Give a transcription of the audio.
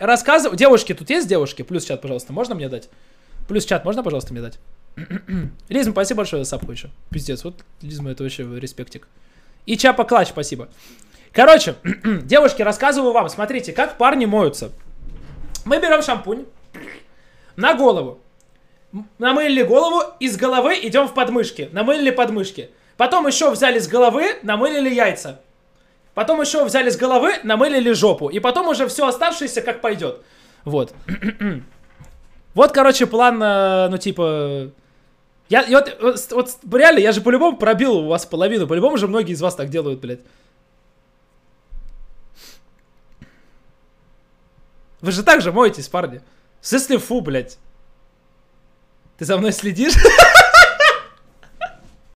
рассказывай. Девушки, тут есть девушки? Плюс чат, пожалуйста, можно мне дать? Плюс чат, можно, пожалуйста, мне дать? Лизма, спасибо большое за сапку еще. Пиздец, вот Лизма, это вообще респектик. И Чапа Клач, спасибо. Короче, девушки, рассказываю вам. Смотрите, как парни моются. Мы берем шампунь на голову. Намылили голову, из головы идем в подмышки. Намылили подмышки. Потом еще взяли с головы, намылили яйца. Потом еще взяли с головы, намылили жопу. И потом уже все оставшееся как пойдет. Вот. вот, короче, план, э, ну, типа... Я, я вот, вот, вот, реально, я же по-любому пробил у вас половину. По-любому же многие из вас так делают, блядь. Вы же так же моетесь, парни. В смысле, фу, блядь. Ты за мной следишь?